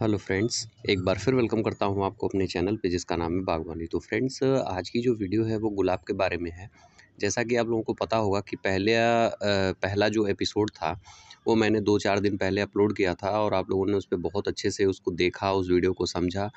hello friends एक बार फिर welcome करता हूँ आपको अपने चैनल पे जिसका नाम है बागवानी तो फ्रेंड्स आज की जो वीडियो है वो गुलाब के बारे में है जैसा कि आप लोगों को पता होगा कि पहले पहला जो एपिसोड था वो मैंने दो चार दिन पहले अपलोड किया था और आप लोगों ने उस पर बहुत अच्छे से उसको देखा उस वीडियो को समझा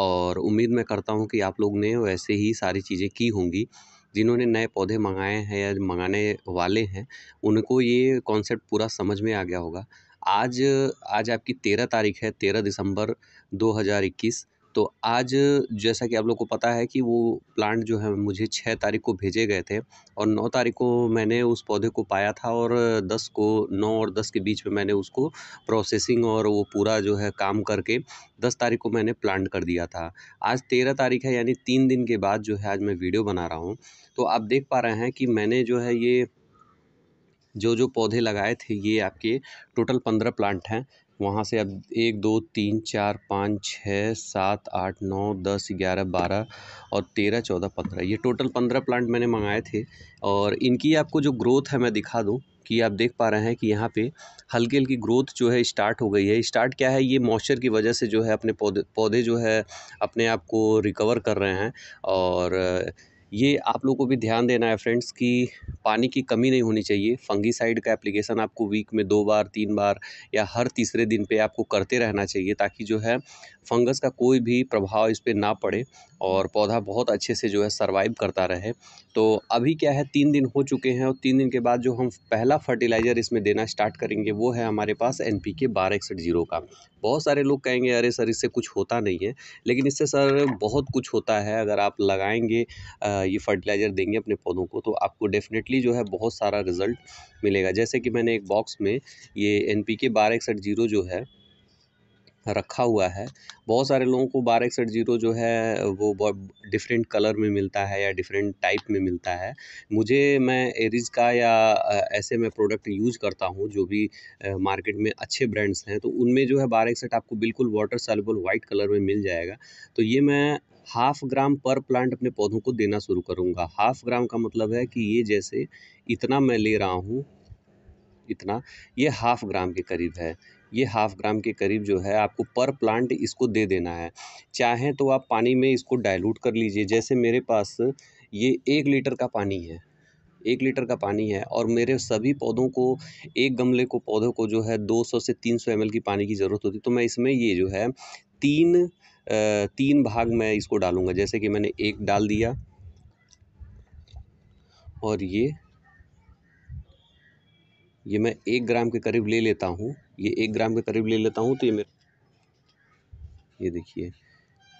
और उम्मीद मैं करता हूँ कि आप लोग ने वैसे ही सारी चीज़ें की होंगी जिन्होंने नए पौधे मंगाए हैं या मंगाने वाले हैं उनको ये कॉन्सेप्ट पूरा समझ में आ गया होगा आज आज आपकी तेरह तारीख है तेरह दिसंबर दो हज़ार इक्कीस तो आज जैसा कि आप लोग को पता है कि वो प्लांट जो है मुझे छः तारीख को भेजे गए थे और नौ तारीख को मैंने उस पौधे को पाया था और दस को नौ और दस के बीच में मैंने उसको प्रोसेसिंग और वो पूरा जो है काम करके दस तारीख को मैंने प्लांट कर दिया था आज तेरह तारीख है यानी तीन दिन के बाद जो है आज मैं वीडियो बना रहा हूँ तो आप देख पा रहे हैं कि मैंने जो है ये जो जो पौधे लगाए थे ये आपके टोटल पंद्रह प्लांट हैं वहाँ से अब एक दो तीन चार पाँच छः सात आठ नौ दस ग्यारह बारह और तेरह चौदह पंद्रह ये टोटल पंद्रह प्लांट मैंने मंगाए थे और इनकी आपको जो ग्रोथ है मैं दिखा दूँ कि आप देख पा रहे हैं कि यहाँ पे हल्की हल्की ग्रोथ जो है स्टार्ट हो गई है स्टार्ट क्या है ये मॉइस्चर की वजह से जो है अपने पौधे पौधे जो है अपने आप को रिकवर कर रहे हैं और ये आप लोगों को भी ध्यान देना है फ्रेंड्स कि पानी की कमी नहीं होनी चाहिए फंगीसाइड का एप्लीकेशन आपको वीक में दो बार तीन बार या हर तीसरे दिन पे आपको करते रहना चाहिए ताकि जो है फंगस का कोई भी प्रभाव इस पर ना पड़े और पौधा बहुत अच्छे से जो है सर्वाइव करता रहे तो अभी क्या है तीन दिन हो चुके हैं और तीन दिन के बाद जो हम पहला फर्टिलाइज़र इसमें देना स्टार्ट करेंगे वो है हमारे पास एन पी के बारह इकसठ जीरो का बहुत सारे लोग कहेंगे अरे सर इससे कुछ होता नहीं है लेकिन इससे सर बहुत कुछ होता है अगर आप लगाएंगे ये फर्टिलाइज़र देंगे अपने पौधों को तो आपको डेफिनेटली जो है बहुत सारा रिज़ल्ट मिलेगा जैसे कि मैंने एक बॉक्स में ये एन पी के बारह इकसठ जीरो जो है रखा हुआ है बहुत सारे लोगों को बारह इकसठ जीरो जो है वो बहुत डिफरेंट कलर में मिलता है या डिफरेंट टाइप में मिलता है मुझे मैं एरिज का या ऐसे मैं प्रोडक्ट यूज करता हूँ जो भी मार्केट में अच्छे ब्रांड्स हैं तो उनमें जो है बारह इकसठ आपको बिल्कुल वाटर सेलेबल वाइट कलर में मिल जाएगा तो ये मैं हाफ ग्राम पर प्लांट अपने पौधों को देना शुरू करूँगा हाफ ग्राम का मतलब है कि ये जैसे इतना मैं ले रहा हूँ इतना ये हाफ ग्राम के करीब है ये हाफ ग्राम के करीब जो है आपको पर प्लांट इसको दे देना है चाहें तो आप पानी में इसको डाइल्यूट कर लीजिए जैसे मेरे पास ये एक लीटर का पानी है एक लीटर का पानी है और मेरे सभी पौधों को एक गमले को पौधों को जो है 200 से 300 एम की पानी की ज़रूरत होती है तो मैं इसमें ये जो है तीन तीन भाग मैं इसको डालूंगा जैसे कि मैंने एक डाल दिया और ये ये मैं एक ग्राम के करीब ले लेता हूँ ये एक ग्राम के करीब ले लेता हूँ तो ये मेरे ये देखिए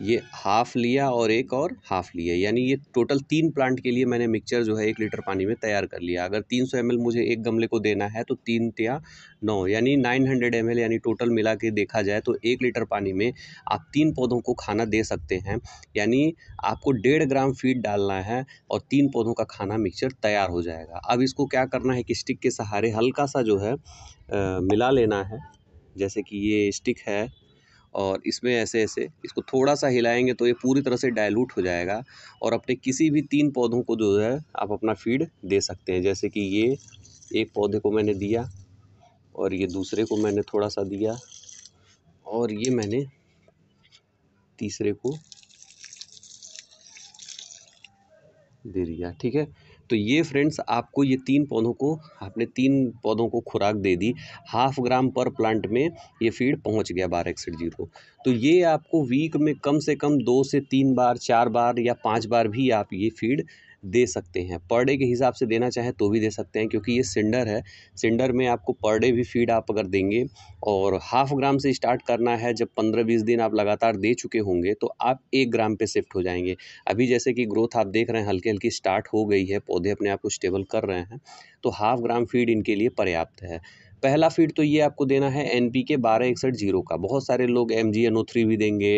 ये हाफ़ लिया और एक और हाफ़ लिया यानी ये टोटल तीन प्लांट के लिए मैंने मिक्सचर जो है एक लीटर पानी में तैयार कर लिया अगर 300 सौ मुझे एक गमले को देना है तो तीन त्या नौ यानी 900 हंड्रेड यानी टोटल मिला के देखा जाए तो एक लीटर पानी में आप तीन पौधों को खाना दे सकते हैं यानी आपको डेढ़ ग्राम फीड डालना है और तीन पौधों का खाना मिक्सचर तैयार हो जाएगा अब इसको क्या करना है कि स्टिक के सहारे हल्का सा जो है आ, मिला लेना है जैसे कि ये स्टिक है और इसमें ऐसे ऐसे इसको थोड़ा सा हिलाएँगे तो ये पूरी तरह से डाइल्यूट हो जाएगा और अपने किसी भी तीन पौधों को जो है आप अपना फ़ीड दे सकते हैं जैसे कि ये एक पौधे को मैंने दिया और ये दूसरे को मैंने थोड़ा सा दिया और ये मैंने तीसरे को दे दिया ठीक है तो ये फ्रेंड्स आपको ये तीन पौधों को आपने तीन पौधों को खुराक दे दी हाफ ग्राम पर प्लांट में ये फीड पहुंच गया बारह एकसठ जीरो तो ये आपको वीक में कम से कम दो से तीन बार चार बार या पाँच बार भी आप ये फीड दे सकते हैं पर डे के हिसाब से देना चाहें तो भी दे सकते हैं क्योंकि ये सिंडर है सिंडर में आपको पर डे भी फीड आप अगर देंगे और हाफ़ ग्राम से स्टार्ट करना है जब पंद्रह बीस दिन आप लगातार दे चुके होंगे तो आप एक ग्राम पे शिफ्ट हो जाएंगे अभी जैसे कि ग्रोथ आप देख रहे हैं हल्की हल्की स्टार्ट हो गई है पौधे अपने आप को स्टेबल कर रहे हैं तो हाफ़ ग्राम फीड इनके लिए पर्याप्त है पहला फीड तो ये आपको देना है एन पी के बारह इकसठ जीरो का बहुत सारे लोग M G N O three भी देंगे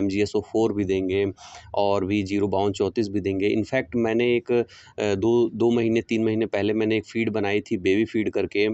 M G S O four भी देंगे और भी जीरो बावन चौंतीस भी देंगे इनफैक्ट मैंने एक दो दो महीने तीन महीने पहले मैंने एक फ़ीड बनाई थी बेबी फीड करके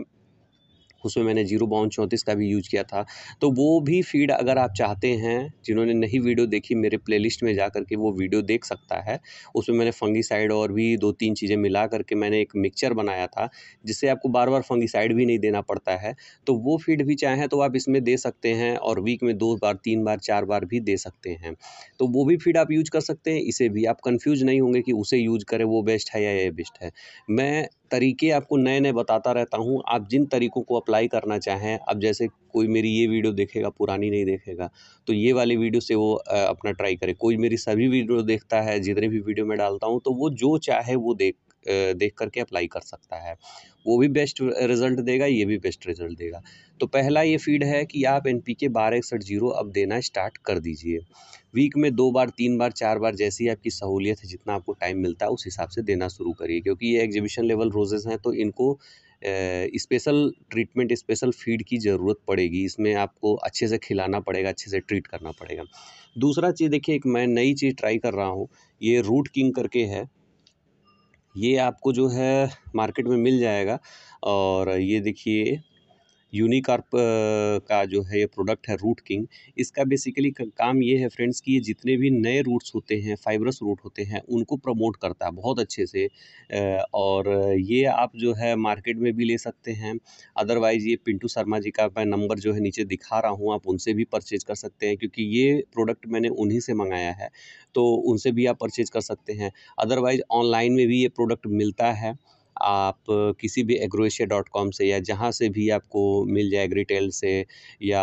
उसमें मैंने जीरो बावन चौंतीस का भी यूज किया था तो वो भी फीड अगर आप चाहते हैं जिन्होंने नहीं वीडियो देखी मेरे प्लेलिस्ट में जा करके वो वीडियो देख सकता है उसमें मैंने फंगीसाइड और भी दो तीन चीज़ें मिला करके मैंने एक मिक्सचर बनाया था जिससे आपको बार बार फंगीसाइड भी नहीं देना पड़ता है तो वो फीड भी चाहें तो आप इसमें दे सकते हैं और वीक में दो बार तीन बार चार बार भी दे सकते हैं तो वो भी फीड आप यूज कर सकते हैं इसे भी आप कन्फ्यूज नहीं होंगे कि उसे यूज करें वो बेस्ट है या ये बेस्ट है मैं तरीके आपको नए नए बताता रहता हूँ आप जिन तरीकों को अप्लाई करना चाहें अब जैसे कोई मेरी ये वीडियो देखेगा पुरानी नहीं देखेगा तो ये वाली वीडियो से वो अपना ट्राई करे कोई मेरी सभी वीडियो देखता है जितने भी वीडियो मैं डालता हूँ तो वो जो चाहे वो देख देख करके अप्लाई कर सकता है वो भी बेस्ट रिज़ल्ट देगा ये भी बेस्ट रिज़ल्ट देगा तो पहला ये फीड है कि आप एन पी के बारह इकसठ जीरो अब देना स्टार्ट कर दीजिए वीक में दो बार तीन बार चार बार जैसी आपकी सहूलियत है जितना आपको टाइम मिलता है उस हिसाब से देना शुरू करिए क्योंकि ये एग्जीबिशन लेवल रोजेज़ हैं तो इनको स्पेशल ट्रीटमेंट स्पेशल फीड की ज़रूरत पड़ेगी इसमें आपको अच्छे से खिलाना पड़ेगा अच्छे से ट्रीट करना पड़ेगा दूसरा चीज़ देखिए एक मैं नई चीज़ ट्राई कर रहा हूँ ये रूट किंग करके है ये आपको जो है मार्केट में मिल जाएगा और ये देखिए यूनिकॉर्प का जो है ये प्रोडक्ट है रूट किंग इसका बेसिकली काम ये है फ्रेंड्स कि ये जितने भी नए रूट्स होते हैं फाइबरस रूट होते हैं उनको प्रमोट करता है बहुत अच्छे से और ये आप जो है मार्केट में भी ले सकते हैं अदरवाइज़ ये पिंटू शर्मा जी का मैं नंबर जो है नीचे दिखा रहा हूँ आप उनसे भी परचेज कर सकते हैं क्योंकि ये प्रोडक्ट मैंने उन्हीं से मंगाया है तो उनसे भी आप परचेज कर सकते हैं अदरवाइज़ ऑनलाइन में भी ये प्रोडक्ट मिलता है आप किसी भी एग्रोएशिया डॉट कॉम से या जहाँ से भी आपको मिल जाएगा रिटेल से या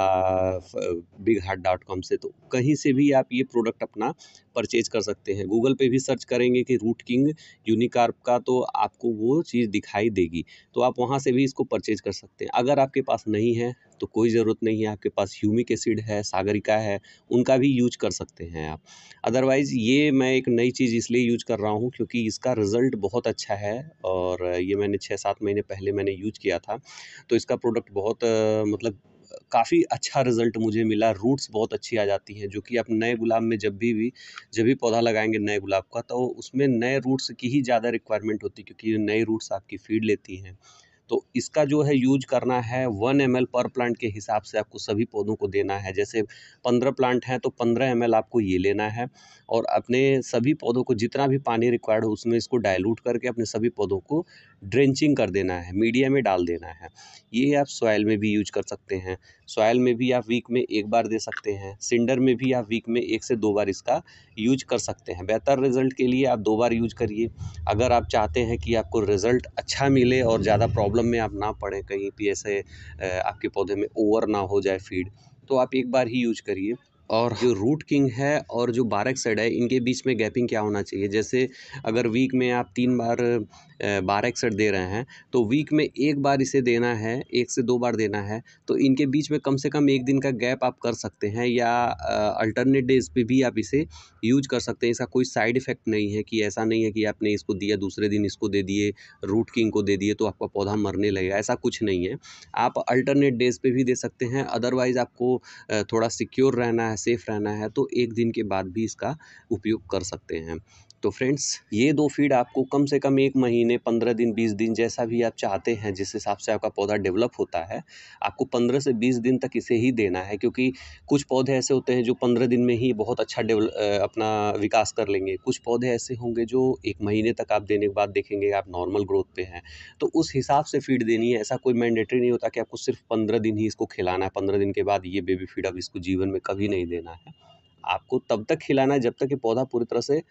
बिग हार्ट डॉट कॉम से तो कहीं से भी आप ये प्रोडक्ट अपना परचेज कर सकते हैं गूगल पे भी सर्च करेंगे कि रूट किंग यूनिकार्प का तो आपको वो चीज़ दिखाई देगी तो आप वहाँ से भी इसको परचेज कर सकते हैं अगर आपके पास नहीं है तो कोई ज़रूरत नहीं है आपके पास ह्यूमिक एसिड है सागरिका है उनका भी यूज कर सकते हैं आप अदरवाइज़ ये मैं एक नई चीज़ इसलिए यूज कर रहा हूँ क्योंकि इसका रिज़ल्ट बहुत अच्छा है और ये मैंने छः सात महीने पहले मैंने यूज किया था तो इसका प्रोडक्ट बहुत मतलब काफ़ी अच्छा रिज़ल्ट मुझे मिला रूट्स बहुत अच्छी आ जाती हैं जो कि आप नए गुलाब में जब भी भी जब भी पौधा लगाएंगे नए गुलाब का तो उसमें नए रूट्स की ही ज़्यादा रिक्वायरमेंट होती है क्योंकि नए रूट्स आपकी फ़ीड लेती हैं तो इसका जो है यूज करना है वन एम पर प्लांट के हिसाब से आपको सभी पौधों को देना है जैसे पंद्रह प्लांट हैं तो पंद्रह एम आपको ये लेना है और अपने सभी पौधों को जितना भी पानी रिक्वायर्ड हो उसमें इसको डायलूट करके अपने सभी पौधों को ड्रेंचिंग कर देना है मीडिया में डाल देना है ये आप सॉयल में भी यूज कर सकते हैं सॉयल में भी आप वीक में एक बार दे सकते हैं सिंडर में भी आप वीक में एक से दो बार इसका यूज कर सकते हैं बेहतर रिजल्ट के लिए आप दो बार यूज करिए अगर आप चाहते हैं कि आपको रिजल्ट अच्छा मिले और ज़्यादा प्रॉब्लम प्रॉब्लम में आप ना पड़ें कहीं भी ऐसे आपके पौधे में ओवर ना हो जाए फीड तो आप एक बार ही यूज करिए और जो रूट किंग है और जो बारक साइड है इनके बीच में गैपिंग क्या होना चाहिए जैसे अगर वीक में आप तीन बार बारह एकसठ दे रहे हैं तो वीक में एक बार इसे देना है एक से दो बार देना है तो इनके बीच में कम से कम एक दिन का गैप आप कर सकते हैं या अल्टरनेट डेज पे भी आप इसे यूज कर सकते हैं इसका कोई साइड इफ़ेक्ट नहीं है कि ऐसा नहीं है कि आपने इसको दिया दूसरे दिन इसको दे दिए रूट किंग को दे दिए तो आपका पौधा मरने लगेगा ऐसा कुछ नहीं है आप अल्टरनेट डेज पर भी दे सकते हैं अदरवाइज़ आपको थोड़ा सिक्योर रहना है सेफ़ रहना है तो एक दिन के बाद भी इसका उपयोग कर सकते हैं तो फ्रेंड्स ये दो फीड आपको कम से कम एक महीने पंद्रह दिन बीस दिन जैसा भी आप चाहते हैं जिस हिसाब से आपका पौधा डेवलप होता है आपको पंद्रह से बीस दिन तक इसे ही देना है क्योंकि कुछ पौधे ऐसे होते हैं जो पंद्रह दिन में ही बहुत अच्छा अपना विकास कर लेंगे कुछ पौधे ऐसे होंगे जो एक महीने तक आप देने के बाद देखेंगे आप नॉर्मल ग्रोथ पे हैं तो उस हिसाब से फीड देनी है ऐसा कोई मैंडेटरी नहीं होता कि आपको सिर्फ पंद्रह दिन ही इसको खिलाना है पंद्रह दिन के बाद ये बेबी फीड अब इसको जीवन में कभी नहीं देना है आपको तब तक खिलाना है जब तक कि पौधा पूरी तरह से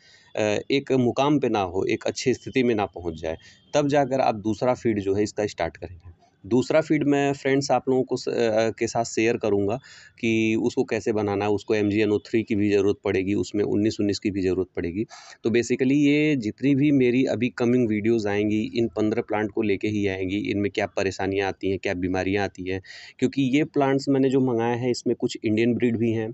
एक मुकाम पे ना हो एक अच्छी स्थिति में ना पहुँच जाए तब जाकर आप दूसरा फीड जो है इसका स्टार्ट करेंगे दूसरा फीड मैं फ्रेंड्स आप लोगों को स, आ, के साथ शेयर करूँगा कि उसको कैसे बनाना है उसको M G N O three की भी ज़रूरत पड़ेगी उसमें उन्नीस उन्नीस की भी ज़रूरत पड़ेगी तो बेसिकली ये जितनी भी मेरी अभी कमिंग वीडियोज़ आएंगी इन पंद्रह प्लांट को लेके ही आएंगी इनमें क्या परेशानियाँ आती हैं क्या बीमारियाँ आती हैं क्योंकि ये प्लांट्स मैंने जो मंगाए हैं इसमें कुछ इंडियन ब्रीड भी हैं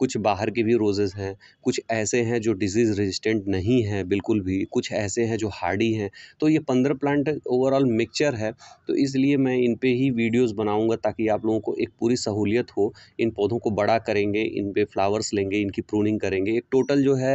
कुछ बाहर के भी रोज़ेज़ हैं कुछ ऐसे हैं जो डिज़ीज़ रेज़िस्टेंट नहीं हैं बिल्कुल भी कुछ ऐसे हैं जो हार्डी हैं तो ये पंद्रह प्लांट ओवरऑल मिक्सचर है तो इसलिए मैं इन पर ही वीडियोज़ बनाऊँगा ताकि आप लोगों को एक पूरी सहूलियत हो इन पौधों को बड़ा करेंगे इन पर फ्लावर्स लेंगे इनकी प्रूनिंग करेंगे एक टोटल जो है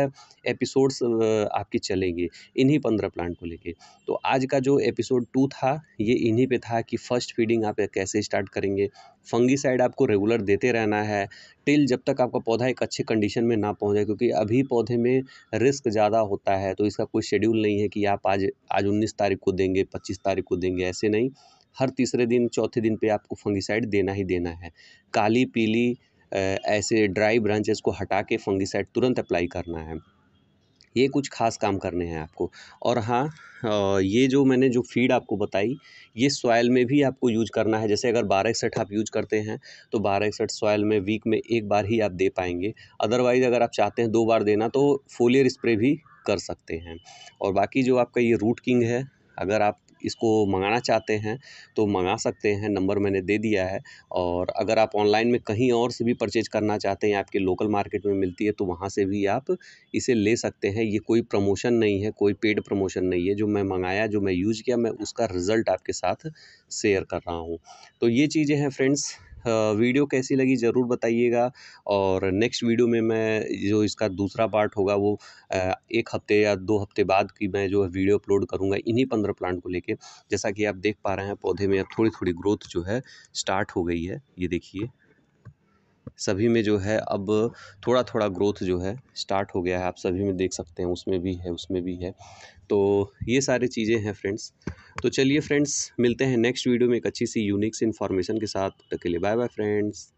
एपिसोड्स आपकी चलेंगे इन्हीं पंद्रह प्लांट को लेके तो आज का जो एपिसोड टू था ये इन्हीं पे था कि फ़र्स्ट फीडिंग आप कैसे स्टार्ट करेंगे फंगीसाइड आपको रेगुलर देते रहना है टिल जब तक आपका पौधा एक अच्छे कंडीशन में ना पहुंचे क्योंकि अभी पौधे में रिस्क ज़्यादा होता है तो इसका कोई शेड्यूल नहीं है कि आप आज आज उन्नीस तारीख को देंगे पच्चीस तारीख को देंगे ऐसे नहीं हर तीसरे दिन चौथे दिन पर आपको फंगीसाइड देना ही देना है काली पीली ऐसे ड्राई ब्रांचेस को हटा के फंगीसाइड तुरंत अप्लाई करना है ये कुछ ख़ास काम करने हैं आपको और हाँ ये जो मैंने जो फ़ीड आपको बताई ये सॉयल में भी आपको यूज करना है जैसे अगर बारह एकसठ आप यूज करते हैं तो बारह एकसठ सॉयल में वीक में एक बार ही आप दे पाएंगे अदरवाइज़ अगर आप चाहते हैं दो बार देना तो फोलियर स्प्रे भी कर सकते हैं और बाकी जो आपका ये रूट किंग है अगर आप इसको मंगाना चाहते हैं तो मंगा सकते हैं नंबर मैंने दे दिया है और अगर आप ऑनलाइन में कहीं और से भी परचेज करना चाहते हैं आपके लोकल मार्केट में मिलती है तो वहाँ से भी आप इसे ले सकते हैं ये कोई प्रमोशन नहीं है कोई पेड प्रमोशन नहीं है जो मैं मंगाया जो मैं यूज किया मैं उसका रिज़ल्ट आपके साथ शेयर कर रहा हूँ तो ये चीज़ें हैं फ्रेंड्स वीडियो कैसी लगी ज़रूर बताइएगा और नेक्स्ट वीडियो में मैं जो इसका दूसरा पार्ट होगा वो एक हफ्ते या दो हफ्ते बाद की मैं जो है वीडियो अपलोड करूँगा इन्हीं पंद्रह प्लांट को लेकर जैसा कि आप देख पा रहे हैं पौधे में अब थोड़ी थोड़ी ग्रोथ जो है स्टार्ट हो गई है ये देखिए सभी में जो है अब थोड़ा थोड़ा ग्रोथ जो है स्टार्ट हो गया है आप सभी में देख सकते हैं उसमें भी है उसमें भी है तो ये सारी चीज़ें हैं फ्रेंड्स तो चलिए फ्रेंड्स मिलते हैं नेक्स्ट वीडियो में एक अच्छी सी यूनिक सी इन्फॉर्मेशन के साथ तक के लिए बाय बाय फ्रेंड्स